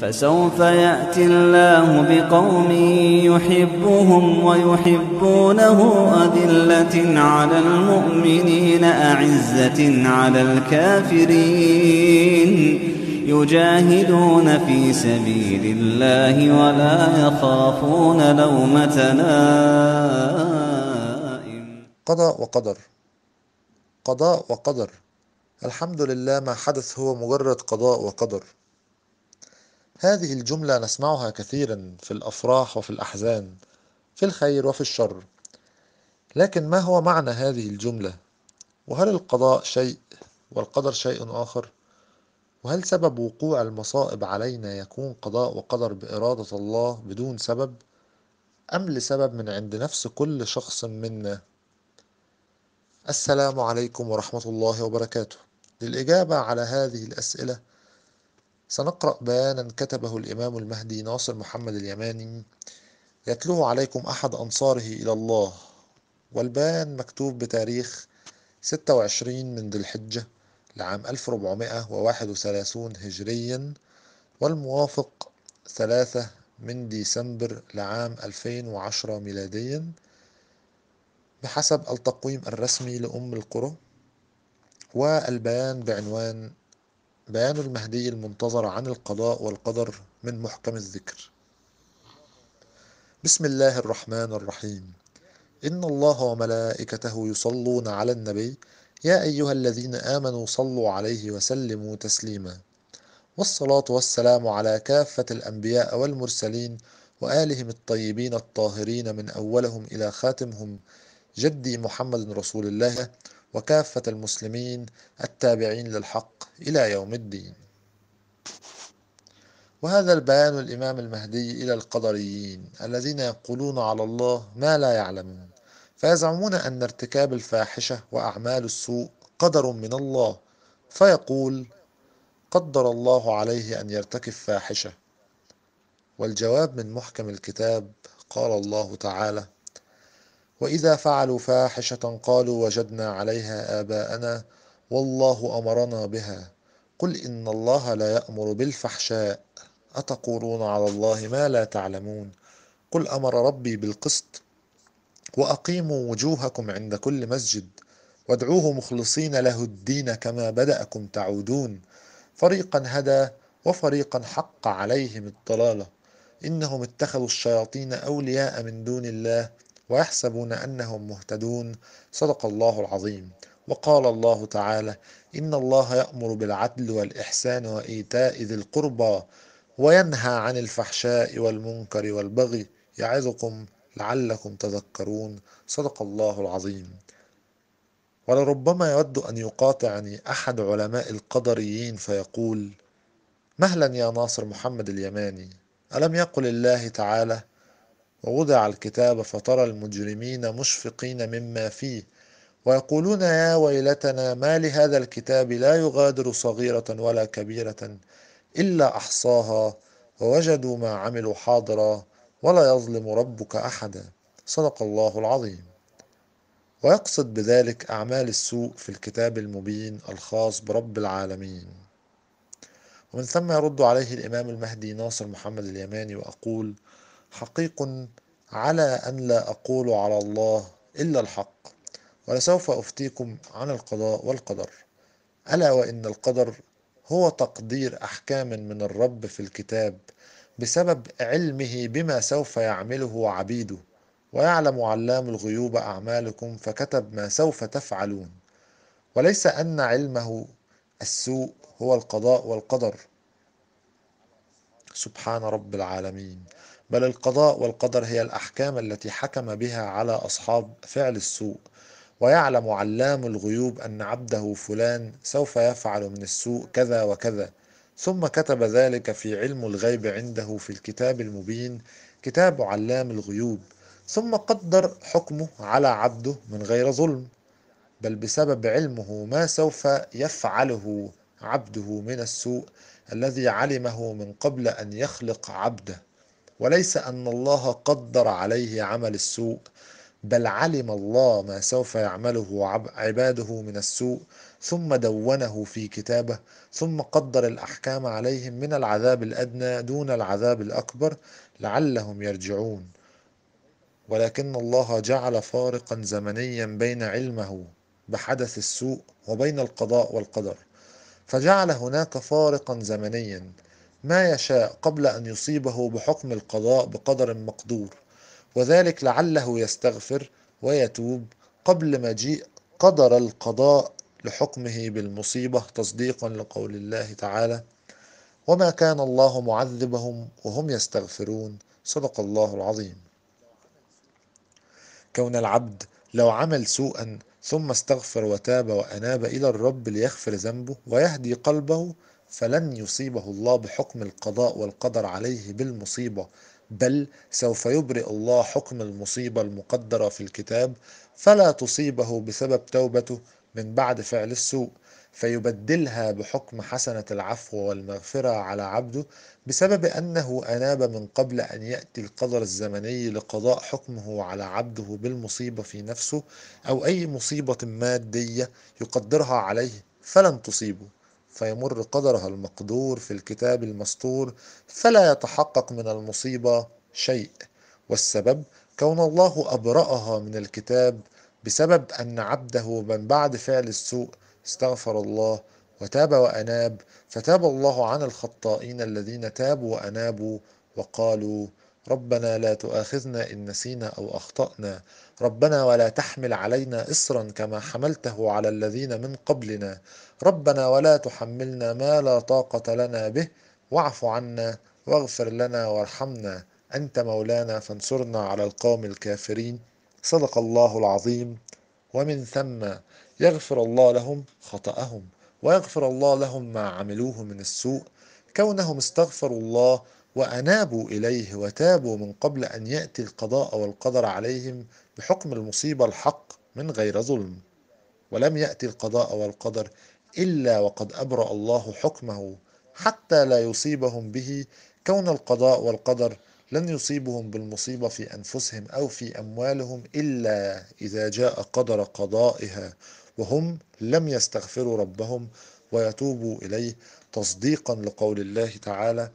فسوف يأتي الله بقوم يحبهم ويحبونه أذلة على المؤمنين أعزة على الكافرين يجاهدون في سبيل الله ولا يخافون لومة لائم قضاء وقدر قضاء وقدر الحمد لله ما حدث هو مجرد قضاء وقدر هذه الجملة نسمعها كثيرا في الأفراح وفي الأحزان في الخير وفي الشر لكن ما هو معنى هذه الجملة؟ وهل القضاء شيء والقدر شيء آخر؟ وهل سبب وقوع المصائب علينا يكون قضاء وقدر بإرادة الله بدون سبب؟ أم لسبب من عند نفس كل شخص منا؟ السلام عليكم ورحمة الله وبركاته. للإجابة على هذه الأسئلة سنقرأ بيانا كتبه الإمام المهدي ناصر محمد اليماني يتلوه عليكم أحد أنصاره إلى الله والبيان مكتوب بتاريخ 26 من ذي الحجة لعام 1431 هجريا والموافق 3 من ديسمبر لعام 2010 ميلاديا بحسب التقويم الرسمي لأم القرى والبيان بعنوان بيان المهدي المنتظر عن القضاء والقدر من محكم الذكر بسم الله الرحمن الرحيم إن الله وملائكته يصلون على النبي يا أيها الذين آمنوا صلوا عليه وسلموا تسليما والصلاة والسلام على كافة الأنبياء والمرسلين وآلهم الطيبين الطاهرين من أولهم إلى خاتمهم جدي محمد رسول الله وكافة المسلمين التابعين للحق إلى يوم الدين وهذا البيان الإمام المهدي إلى القدريين الذين يقولون على الله ما لا يعلمون فيزعمون أن ارتكاب الفاحشة وأعمال السوء قدر من الله فيقول قدر الله عليه أن يرتكب فاحشة والجواب من محكم الكتاب قال الله تعالى وإذا فعلوا فاحشة قالوا وجدنا عليها آباءنا والله أمرنا بها قل إن الله لا يأمر بالفحشاء أتقولون على الله ما لا تعلمون قل أمر ربي بالقسط وأقيموا وجوهكم عند كل مسجد وادعوه مخلصين له الدين كما بدأكم تعودون فريقا هدى وفريقا حق عليهم الضلاله انهم اتخذوا الشياطين اولياء من دون الله ويحسبون انهم مهتدون صدق الله العظيم وقال الله تعالى ان الله يامر بالعدل والاحسان وايتاء ذي القربى وينهى عن الفحشاء والمنكر والبغي يعظكم لعلكم تذكرون صدق الله العظيم ولربما يود ان يقاطعني احد علماء القدريين فيقول مهلا يا ناصر محمد اليماني الم يقل الله تعالى ووضع الكتاب فترى المجرمين مشفقين مما فيه ويقولون يا ويلتنا ما لهذا الكتاب لا يغادر صغيرة ولا كبيرة إلا أحصاها ووجدوا ما عملوا حاضرا ولا يظلم ربك أحدا صدق الله العظيم ويقصد بذلك أعمال السوء في الكتاب المبين الخاص برب العالمين ومن ثم يرد عليه الإمام المهدي ناصر محمد اليماني وأقول حقيق على أن لا أقول على الله إلا الحق ولسوف أفتيكم عن القضاء والقدر ألا وإن القدر هو تقدير أحكام من الرب في الكتاب بسبب علمه بما سوف يعمله عبيده ويعلم علام الغيوب أعمالكم فكتب ما سوف تفعلون وليس أن علمه السوء هو القضاء والقدر سبحان رب العالمين بل القضاء والقدر هي الأحكام التي حكم بها على أصحاب فعل السوء ويعلم علام الغيوب أن عبده فلان سوف يفعل من السوء كذا وكذا ثم كتب ذلك في علم الغيب عنده في الكتاب المبين كتاب علام الغيوب ثم قدر حكمه على عبده من غير ظلم بل بسبب علمه ما سوف يفعله عبده من السوء الذي علمه من قبل ان يخلق عبده وليس ان الله قدر عليه عمل السوء بل علم الله ما سوف يعمله عباده من السوء ثم دونه في كتابه ثم قدر الاحكام عليهم من العذاب الادنى دون العذاب الاكبر لعلهم يرجعون ولكن الله جعل فارقا زمنيا بين علمه بحدث السوء وبين القضاء والقدر فجعل هناك فارقا زمنيا ما يشاء قبل أن يصيبه بحكم القضاء بقدر مقدور وذلك لعله يستغفر ويتوب قبل مجيء قدر القضاء لحكمه بالمصيبة تصديقا لقول الله تعالى وما كان الله معذبهم وهم يستغفرون صدق الله العظيم كون العبد لو عمل سوءا ثم استغفر وتاب واناب الى الرب ليغفر ذنبه ويهدي قلبه فلن يصيبه الله بحكم القضاء والقدر عليه بالمصيبه بل سوف يبرئ الله حكم المصيبه المقدره في الكتاب فلا تصيبه بسبب توبته من بعد فعل السوء فيبدلها بحكم حسنه العفو والمغفره على عبده بسبب انه اناب من قبل ان ياتي القدر الزمني لقضاء حكمه على عبده بالمصيبه في نفسه او اي مصيبه ماديه يقدرها عليه فلن تصيبه فيمر قدرها المقدور في الكتاب المستور فلا يتحقق من المصيبه شيء والسبب كون الله ابراها من الكتاب بسبب ان عبده من بعد فعل السوء استغفر الله وتاب واناب فتاب الله عن الخطائين الذين تابوا وانابوا وقالوا ربنا لا تؤاخذنا إن نسينا أو أخطأنا ربنا ولا تحمل علينا إصرا كما حملته على الذين من قبلنا ربنا ولا تحملنا ما لا طاقة لنا به واعف عنا واغفر لنا وارحمنا أنت مولانا فانصرنا على القوم الكافرين صدق الله العظيم ومن ثم يغفر الله لهم خطأهم ويغفر الله لهم ما عملوه من السوء كونهم استغفروا الله وأنابوا إليه وتابوا من قبل أن يأتي القضاء والقدر عليهم بحكم المصيبة الحق من غير ظلم ولم يأتي القضاء والقدر إلا وقد أبرأ الله حكمه حتى لا يصيبهم به كون القضاء والقدر لن يصيبهم بالمصيبة في أنفسهم أو في أموالهم إلا إذا جاء قدر قضائها وهم لم يستغفروا ربهم ويتوبوا إليه تصديقا لقول الله تعالى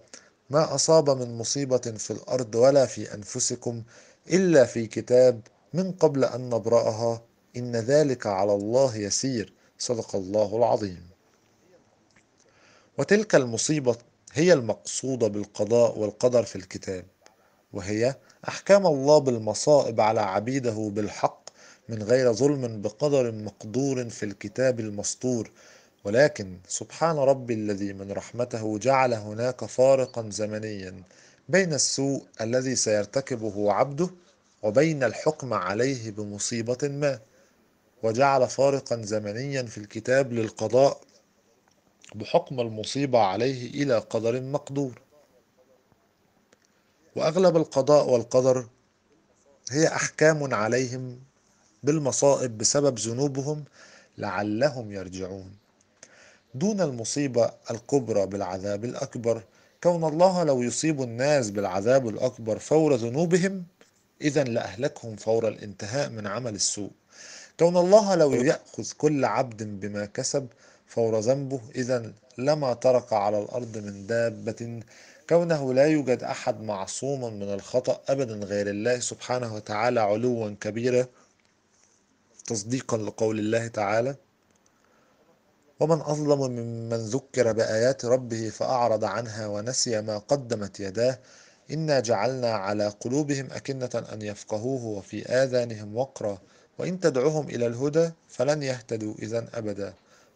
ما أصاب من مصيبة في الأرض ولا في أنفسكم إلا في كتاب من قبل أن نبرأها إن ذلك على الله يسير صدق الله العظيم وتلك المصيبة هي المقصودة بالقضاء والقدر في الكتاب وهي أحكام الله بالمصائب على عبيده بالحق من غير ظلم بقدر مقدور في الكتاب المسطور ولكن سبحان ربي الذي من رحمته جعل هناك فارقا زمنيا بين السوء الذي سيرتكبه عبده وبين الحكم عليه بمصيبة ما وجعل فارقا زمنيا في الكتاب للقضاء بحكم المصيبة عليه إلى قدر مقدور وأغلب القضاء والقدر هي أحكام عليهم بالمصائب بسبب ذنوبهم لعلهم يرجعون دون المصيبة الكبرى بالعذاب الأكبر كون الله لو يصيب الناس بالعذاب الأكبر فور ذنوبهم إذا لأهلكهم فور الانتهاء من عمل السوء كون الله لو يأخذ كل عبد بما كسب فور ذنبه إذا لما ترك على الأرض من دابة كونه لا يوجد أحد معصوما من الخطأ أبدا غير الله سبحانه وتعالى علوا كبيرا تصديقا لقول الله تعالى ومن أظلم ممن ذكر بآيات ربه فأعرض عنها ونسي ما قدمت يداه إنا جعلنا على قلوبهم أكنة أن يفقهوه وفي آذانهم وقرا وإن تدعوهم إلى الهدى فلن يهتدوا إذا أبدا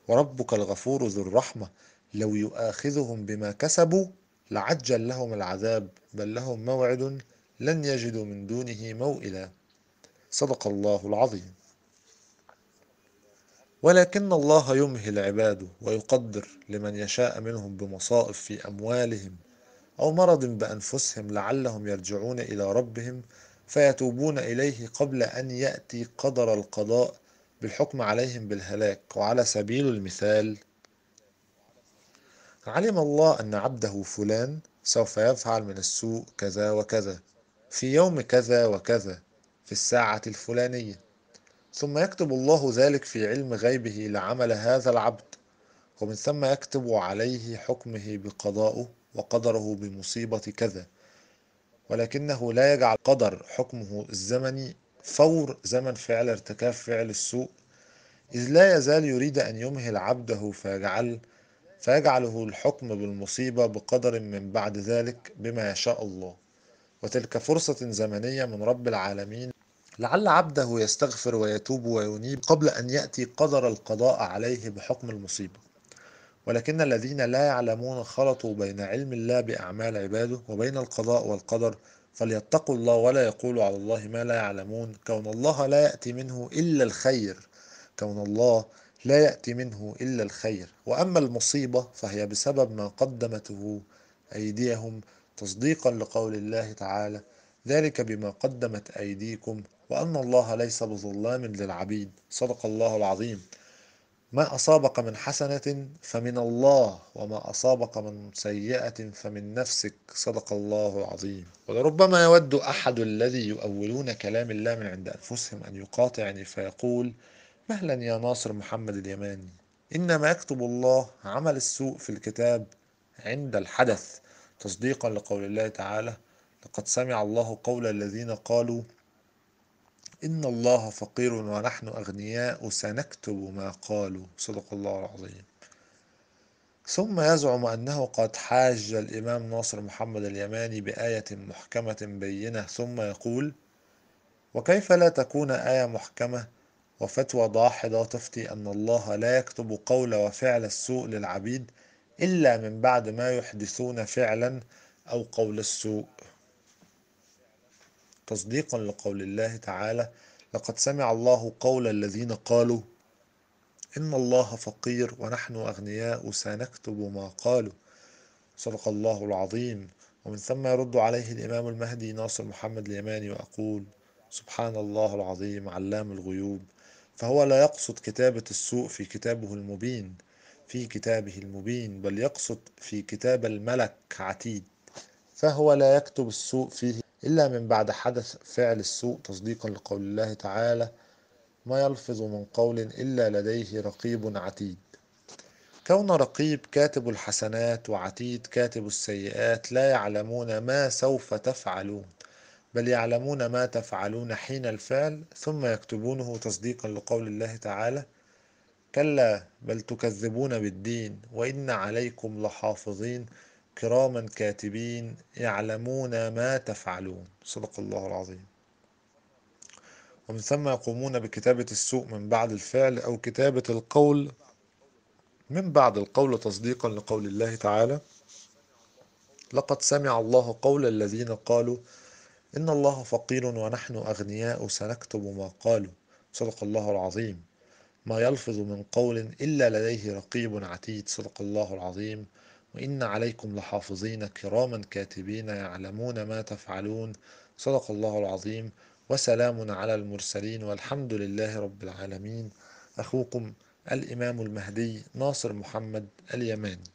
وربك الغفور ذو الرحمة لو يؤاخذهم بما كسبوا لعجل لهم العذاب بل لهم موعد لن يجدوا من دونه موئلا صدق الله العظيم ولكن الله يمهل عباده ويقدر لمن يشاء منهم بمصائب في اموالهم او مرض بانفسهم لعلهم يرجعون الى ربهم فيتوبون اليه قبل ان ياتي قدر القضاء بالحكم عليهم بالهلاك وعلى سبيل المثال علم الله ان عبده فلان سوف يفعل من السوء كذا وكذا في يوم كذا وكذا في الساعه الفلانيه ثم يكتب الله ذلك في علم غيبه لعمل هذا العبد ومن ثم يكتب عليه حكمه بقضائه وقدره بمصيبة كذا ولكنه لا يجعل قدر حكمه الزمني فور زمن فعل ارتكاب فعل السوء إذ لا يزال يريد أن يمهل عبده فيجعل فيجعله الحكم بالمصيبة بقدر من بعد ذلك بما يشاء الله وتلك فرصة زمنية من رب العالمين لعل عبده يستغفر ويتوب وينيب قبل ان ياتي قدر القضاء عليه بحكم المصيبه ولكن الذين لا يعلمون خلطوا بين علم الله باعمال عباده وبين القضاء والقدر فليتقوا الله ولا يقولوا على الله ما لا يعلمون كون الله لا ياتي منه الا الخير كون الله لا ياتي منه الا الخير واما المصيبه فهي بسبب ما قدمته ايديهم تصديقا لقول الله تعالى ذلك بما قدمت ايديكم وأن الله ليس بظلام للعبيد صدق الله العظيم ما أصابك من حسنة فمن الله وما أصابك من سيئة فمن نفسك صدق الله العظيم ولربما يود أحد الذي يؤولون كلام الله من عند أنفسهم أن يقاطعني يعني فيقول مهلا يا ناصر محمد اليماني إنما يكتب الله عمل السوء في الكتاب عند الحدث تصديقا لقول الله تعالى لقد سمع الله قول الذين قالوا إن الله فقير ونحن أغنياء سنكتب ما قالوا صدق الله العظيم ثم يزعم أنه قد حاج الإمام ناصر محمد اليماني بآية محكمة بينة ثم يقول وكيف لا تكون آية محكمة وفتوى ضاحضة تفتي أن الله لا يكتب قول وفعل السوء للعبيد إلا من بعد ما يحدثون فعلا أو قول السوء تصديقا لقول الله تعالى لقد سمع الله قول الذين قالوا إن الله فقير ونحن أغنياء سنكتب ما قالوا صدق الله العظيم ومن ثم يرد عليه الإمام المهدي ناصر محمد اليماني وأقول سبحان الله العظيم علام الغيوب فهو لا يقصد كتابة السوء في كتابه المبين في كتابه المبين بل يقصد في كتاب الملك عتيد فهو لا يكتب السوء فيه إلا من بعد حدث فعل السوء تصديقا لقول الله تعالى ما يلفظ من قول إلا لديه رقيب عتيد كون رقيب كاتب الحسنات وعتيد كاتب السيئات لا يعلمون ما سوف تفعلون بل يعلمون ما تفعلون حين الفعل ثم يكتبونه تصديقا لقول الله تعالى كلا بل تكذبون بالدين وإن عليكم لحافظين كراما كاتبين يعلمون ما تفعلون صدق الله العظيم ومن ثم يقومون بكتابة السوء من بعد الفعل أو كتابة القول من بعد القول تصديقا لقول الله تعالى لقد سمع الله قول الذين قالوا إن الله فقير ونحن أغنياء سنكتب ما قالوا صدق الله العظيم ما يلفظ من قول إلا لديه رقيب عتيد صدق الله العظيم وإن عليكم لحافظين كراما كاتبين يعلمون ما تفعلون صدق الله العظيم وسلام على المرسلين والحمد لله رب العالمين أخوكم الإمام المهدي ناصر محمد اليماني